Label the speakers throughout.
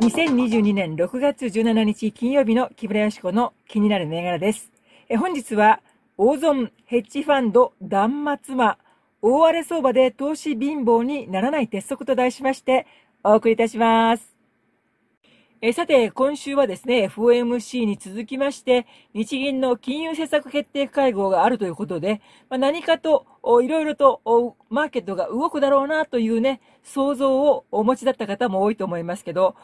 Speaker 1: 2022年6月17日金曜日の木村よしこの気になる銘柄です。え本日は、大損ヘッジファンド断末魔、大荒れ相場で投資貧乏にならない鉄則と題しまして、お送りいたします。えさて、今週はですね、FOMC に続きまして、日銀の金融政策決定会合があるということで、まあ、何かと、いろいろと、マーケットが動くだろうなというね、想像をお持ちだった方も多いと思いますけど、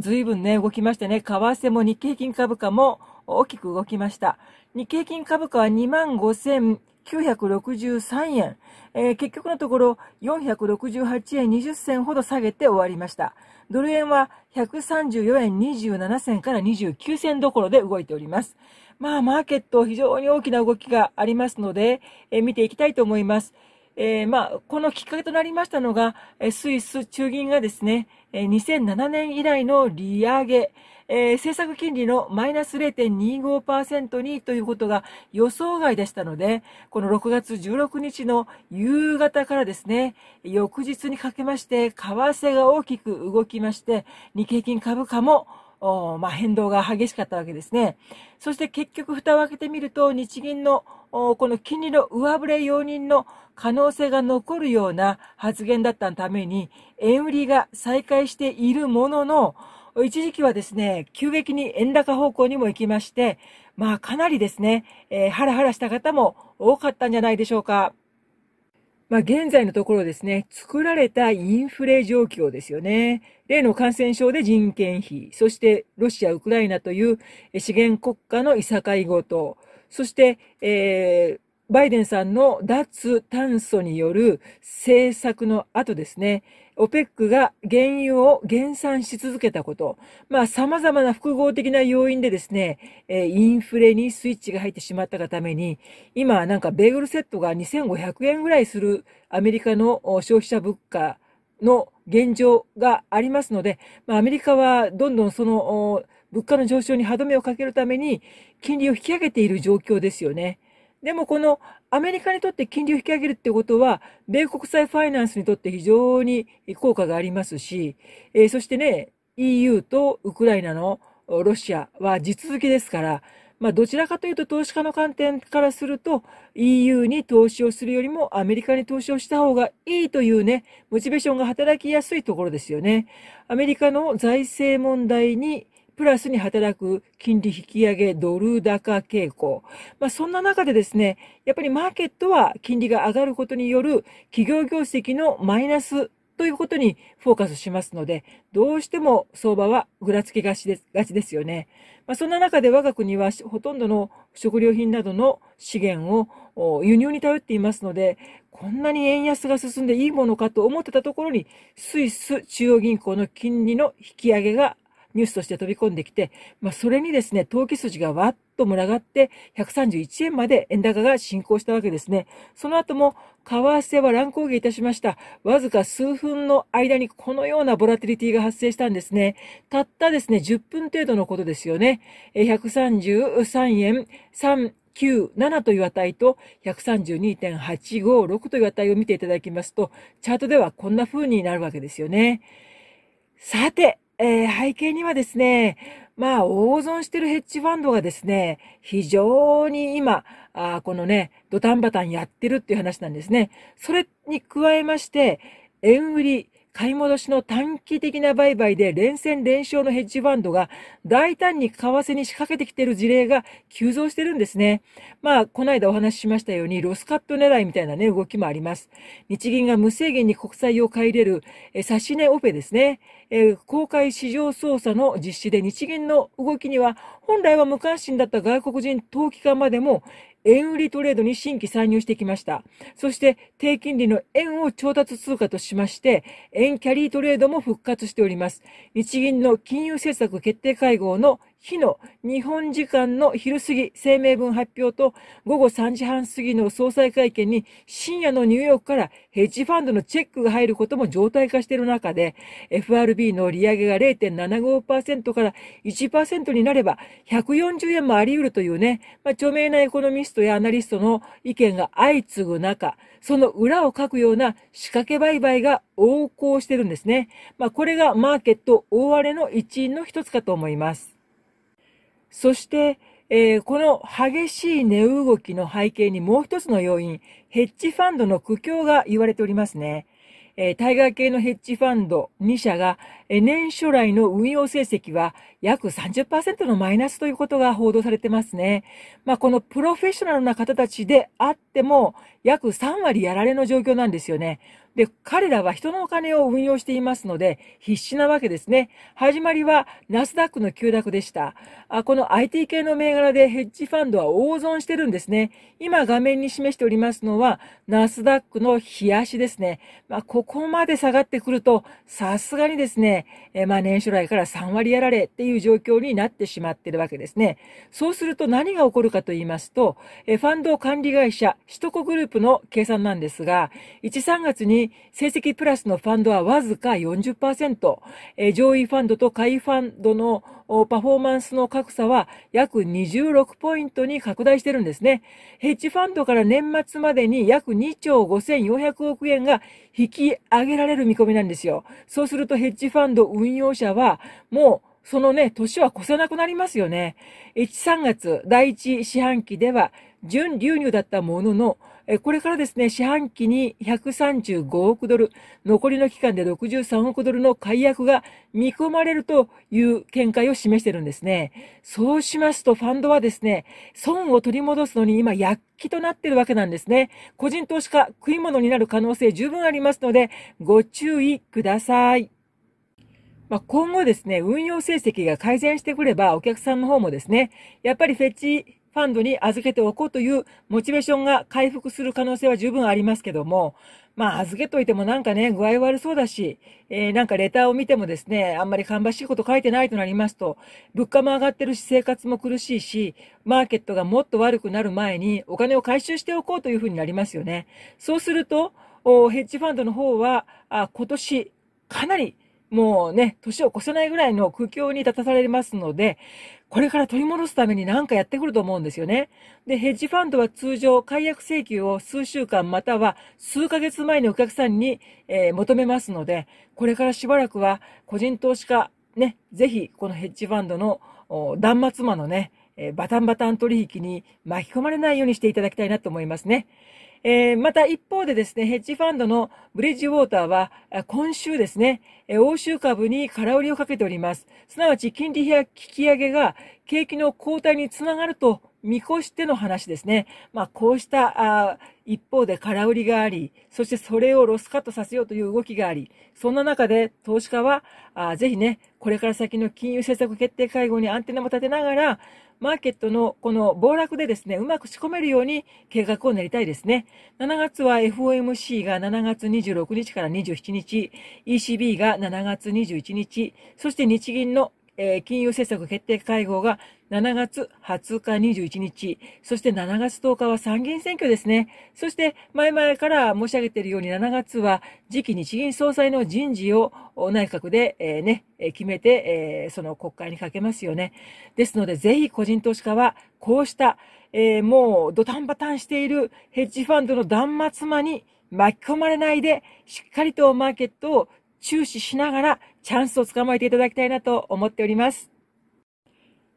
Speaker 1: 随分ね、動きましてね、為替も日経金株価も大きく動きました。日経金株価は2万5 0 963円、えー、結局のところ468円20銭ほど下げて終わりました。ドル円は134円27銭から29銭どころで動いております。まあ、マーケット非常に大きな動きがありますので、えー、見ていきたいと思います。えー、まあ、このきっかけとなりましたのが、スイス中銀がですね、2007年以来の利上げ、えー、政策金利のマイナス0.25%にということが予想外でしたので、この6月16日の夕方からですね、翌日にかけまして、為替が大きく動きまして、日経金株価もおまあ、変動が激しかったわけですね。そして結局蓋を開けてみると、日銀のこの金利の上振れ容認の可能性が残るような発言だったために、円売りが再開しているものの、一時期はですね、急激に円高方向にも行きまして、まあかなりですね、えー、ハラハラした方も多かったんじゃないでしょうか。まあ現在のところですね、作られたインフレ状況ですよね。例の感染症で人件費、そしてロシア、ウクライナという資源国家のいさかいごと、そして、えーバイデンさんの脱炭素による政策の後ですね、オペックが原油を減産し続けたこと、まあ、様々な複合的な要因でですね、えインフレにスイッチが入ってしまったがために、今、なんかベーグルセットが2500円ぐらいするアメリカの消費者物価の現状がありますので、まあ、アメリカはどんどんその物価の上昇に歯止めをかけるために金利を引き上げている状況ですよね。でもこのアメリカにとって金利を引き上げるってことは、米国債ファイナンスにとって非常に効果がありますし、えー、そしてね、EU とウクライナのロシアは地続きですから、まあ、どちらかというと投資家の観点からすると EU に投資をするよりもアメリカに投資をした方がいいというね、モチベーションが働きやすいところですよね。アメリカの財政問題にプラスに働く金利引き上げ、ドル高傾向。まあ、そんな中でですね、やっぱりマーケットは金利が上がることによる企業業績のマイナスということにフォーカスしますので、どうしても相場はぐらつきがちですがちですよね。まあ、そんな中で我が国はほとんどの食料品などの資源を輸入に頼っていますので、こんなに円安が進んでいいものかと思ってたところに、スイス中央銀行の金利の引き上げがニュースとして飛び込んできて、まあ、それにですね、投機筋がわっと群がって、131円まで円高が進行したわけですね。その後も、為替は乱高下いたしました。わずか数分の間にこのようなボラティリティが発生したんですね。たったですね、10分程度のことですよね。133円3、97という値と132.856という値を見ていただきますと、チャートではこんな風になるわけですよね。さて、えー、背景にはですね、まあ、大損してるヘッジファンドがですね、非常に今、あこのね、ドタンバタンやってるっていう話なんですね。それに加えまして、円売り、買い戻しの短期的な売買で連戦連勝のヘッジファンドが大胆に為替に仕掛けてきている事例が急増してるんですね。まあ、この間お話ししましたように、ロスカット狙いみたいなね、動きもあります。日銀が無制限に国債を買い入れる、え差し値オペですね。え公開市場操作の実施で日銀の動きには、本来は無関心だった外国人投機家までも、円売りトレードに新規参入してきました。そして、低金利の円を調達通貨としまして、円キャリートレードも復活しております。日銀の金融政策決定会合の日の日本時間の昼過ぎ声明文発表と午後3時半過ぎの総裁会見に深夜のニューヨークからヘッジファンドのチェックが入ることも常態化している中で FRB の利上げが0.75%から1%になれば140円もあり得るというね、まあ、著名なエコノミストやアナリストの意見が相次ぐ中、その裏を書くような仕掛け売買が横行してるんですね。まあ、これがマーケット大荒れの一因の一つかと思います。そして、えー、この激しい値動きの背景にもう一つの要因、ヘッジファンドの苦境が言われておりますね。えー、タイガー系のヘッジファンド2社が、え年初来の運用成績は約30%のマイナスということが報道されてますね。まあ、このプロフェッショナルな方たちであっても、約3割やられの状況なんですよね。で、彼らは人のお金を運用していますので、必死なわけですね。始まりはナスダックの急落でした。あこの IT 系の銘柄でヘッジファンドは大損してるんですね。今画面に示しておりますのは、ナスダックの冷足ですね。まあ、ここまで下がってくると、さすがにですね、えまあ、年初来から3割やられっていう状況になってしまってるわけですね。そうすると何が起こるかと言いますと、えファンド管理会社、シトコグループの計算なんですが、1、3月に成績プラスのファンドはわずか40%、えー、上位ファンドと下位ファンドのパフォーマンスの格差は約26ポイントに拡大してるんですね。ヘッジファンドから年末までに約2兆5400億円が引き上げられる見込みなんですよ。そうするとヘッジファンド運用者はもうそのね、年は越せなくなりますよね。1、3月第1四半期では、純流入だったものの、これからですね、四半期に135億ドル、残りの期間で63億ドルの解約が見込まれるという見解を示してるんですね。そうしますと、ファンドはですね、損を取り戻すのに今、躍起となってるわけなんですね。個人投資家、食い物になる可能性十分ありますので、ご注意ください。まあ、今後ですね、運用成績が改善してくれば、お客さんの方もですね、やっぱりフェチファンドに預けておこうというモチベーションが回復する可能性は十分ありますけども、まあ預けといてもなんかね、具合悪そうだし、えー、なんかレターを見てもですね、あんまり芳しいこと書いてないとなりますと、物価も上がってるし生活も苦しいし、マーケットがもっと悪くなる前にお金を回収しておこうというふうになりますよね。そうすると、ヘッジファンドの方は、あ今年かなりもうね、年を越せないぐらいの苦境に立たされますので、これから取り戻すために何かやってくると思うんですよね。で、ヘッジファンドは通常、解約請求を数週間または数ヶ月前にお客さんに、えー、求めますので、これからしばらくは個人投資家、ね、ぜひ、このヘッジファンドの断末魔のね、えー、バタンバタン取引に巻き込まれないようにしていただきたいなと思いますね。えー、また一方でですね、ヘッジファンドのブリッジウォーターは、今週ですね、欧州株に空売りをかけております。すなわち金利引き上げが景気の後退につながると見越しての話ですね。まあ、こうした一方で空売りがあり、そしてそれをロスカットさせようという動きがあり、そんな中で投資家は、あぜひね、これから先の金融政策決定会合にアンテナも立てながら、マーケットのこの暴落でですね、うまく仕込めるように計画を練りたいですね。7月は FOMC が7月26日から27日、ECB が7月21日、そして日銀のえー、金融政策決定会合が7月20日21日、そして7月10日は参議院選挙ですね。そして前々から申し上げているように7月は次期日銀総裁の人事を内閣で、えー、ね、決めて、えー、その国会にかけますよね。ですのでぜひ個人投資家はこうした、えー、もうドタンバタンしているヘッジファンドの断末魔に巻き込まれないで、しっかりとマーケットを注視しながらチャンスを捕まえていただきたいなと思っております。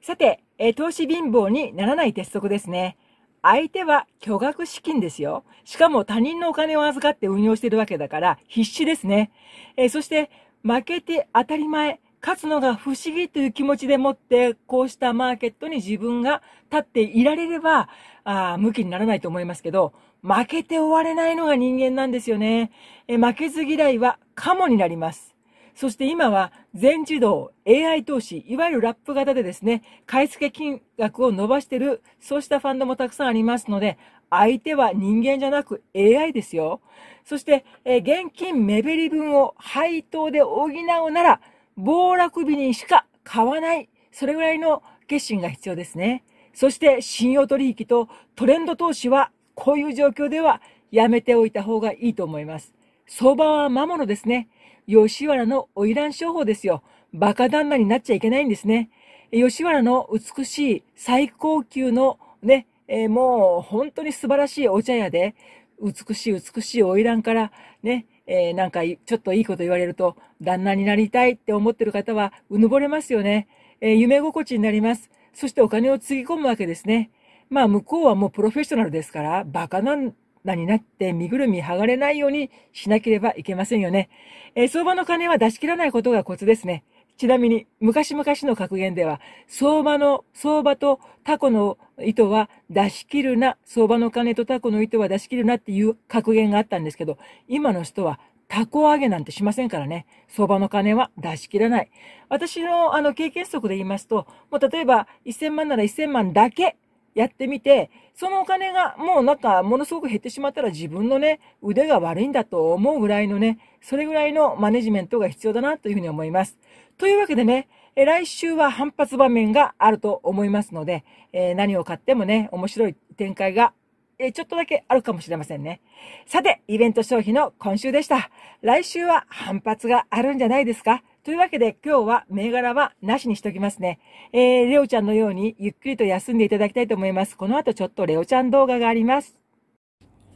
Speaker 1: さて、え投資貧乏にならない鉄則ですね。相手は巨額資金ですよ。しかも他人のお金を預かって運用しているわけだから必死ですね。えそして、負けて当たり前、勝つのが不思議という気持ちでもって、こうしたマーケットに自分が立っていられれば、あ無きにならないと思いますけど、負けて終われないのが人間なんですよね。え負けず嫌いはカモになります。そして今は全自動 AI 投資、いわゆるラップ型でですね、買い付け金額を伸ばしてる、そうしたファンドもたくさんありますので、相手は人間じゃなく AI ですよ。そして、え現金目減り分を配当で補うなら、暴落日にしか買わない。それぐらいの決心が必要ですね。そして信用取引とトレンド投資はこういう状況ではやめておいた方がいいと思います。相場は魔物ですね。吉原の花魁商法ですよ。バカ旦那になっちゃいけないんですね。吉原の美しい最高級のね、えー、もう本当に素晴らしいお茶屋で、美しい美しい花魁からね、えー、なんかちょっといいこと言われると、旦那になりたいって思ってる方はうぬぼれますよね。えー、夢心地になります。そしてお金をつぎ込むわけですね。まあ向こうはもうプロフェッショナルですから、バカなんダになって身ぐるみ剥がれないようにしなければいけませんよね。えー、相場の金は出し切らないことがコツですね。ちなみに、昔々の格言では、相場の、相場とタコの糸は出し切るな、相場の金とタコの糸は出し切るなっていう格言があったんですけど、今の人はタコ上げなんてしませんからね。相場の金は出し切らない。私のあの経験則で言いますと、もう例えば1000万なら1000万だけやってみて、そのお金がもうなんかものすごく減ってしまったら自分のね、腕が悪いんだと思うぐらいのね、それぐらいのマネジメントが必要だなというふうに思います。というわけでね、え来週は反発場面があると思いますので、えー、何を買ってもね、面白い展開がえちょっとだけあるかもしれませんね。さて、イベント消費の今週でした。来週は反発があるんじゃないですかというわけで今日は銘柄はなしにしときますね。えー、レオちゃんのようにゆっくりと休んでいただきたいと思います。この後ちょっとレオちゃん動画があります。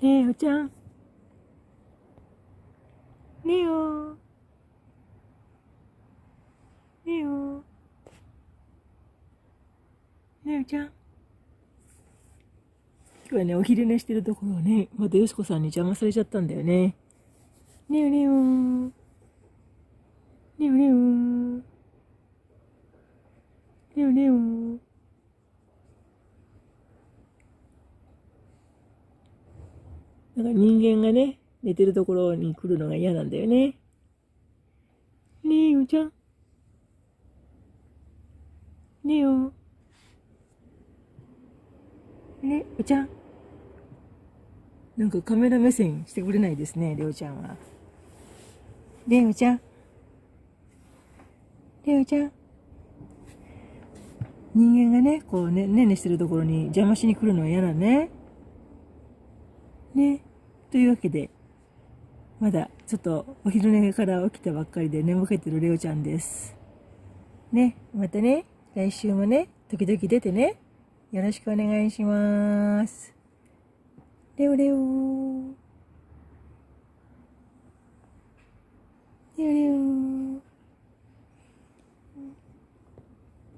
Speaker 1: レオちゃん。レオ。レオ。レオちゃん。今日はね、お昼寝してるところをね、またよしこさんに邪魔されちゃったんだよね。レオねえ。レオレオゅう。りゅなんか人間がね、寝てるところに来るのが嫌なんだよね。レオちゃん。レオレね、ちゃん。なんかカメラ目線してくれないですね、レオちゃんは。レオちゃん。レオちゃん。人間がね、こうね、ねねしてるところに邪魔しに来るのは嫌だね。ね。というわけで、まだちょっとお昼寝から起きたばっかりで寝ぼけてるレオちゃんです。ね、またね、来週もね、時々出てね、よろしくお願いします。レオレオ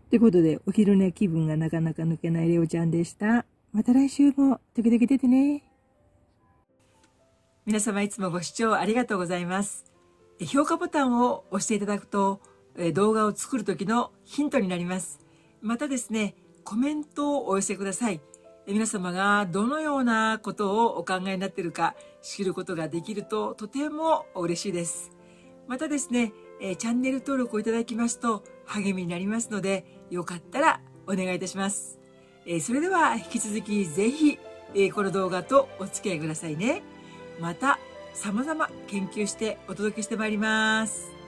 Speaker 1: ということで、お昼寝気分がなかなか抜けないレオちゃんでした。また来週も時々出てね。皆様いつもご視聴ありがとうございます。評価ボタンを押していただくと、動画を作る時のヒントになります。またですね、コメントをお寄せください。皆様がどのようなことをお考えになっているか知ることができるととても嬉しいです。またですね、チャンネル登録をいただきますと励みになりますので、よかったらお願いいたします。えそれでは引き続きぜひ、えこの動画とお付き合いくださいね。また様々研究してお届けしてまいります。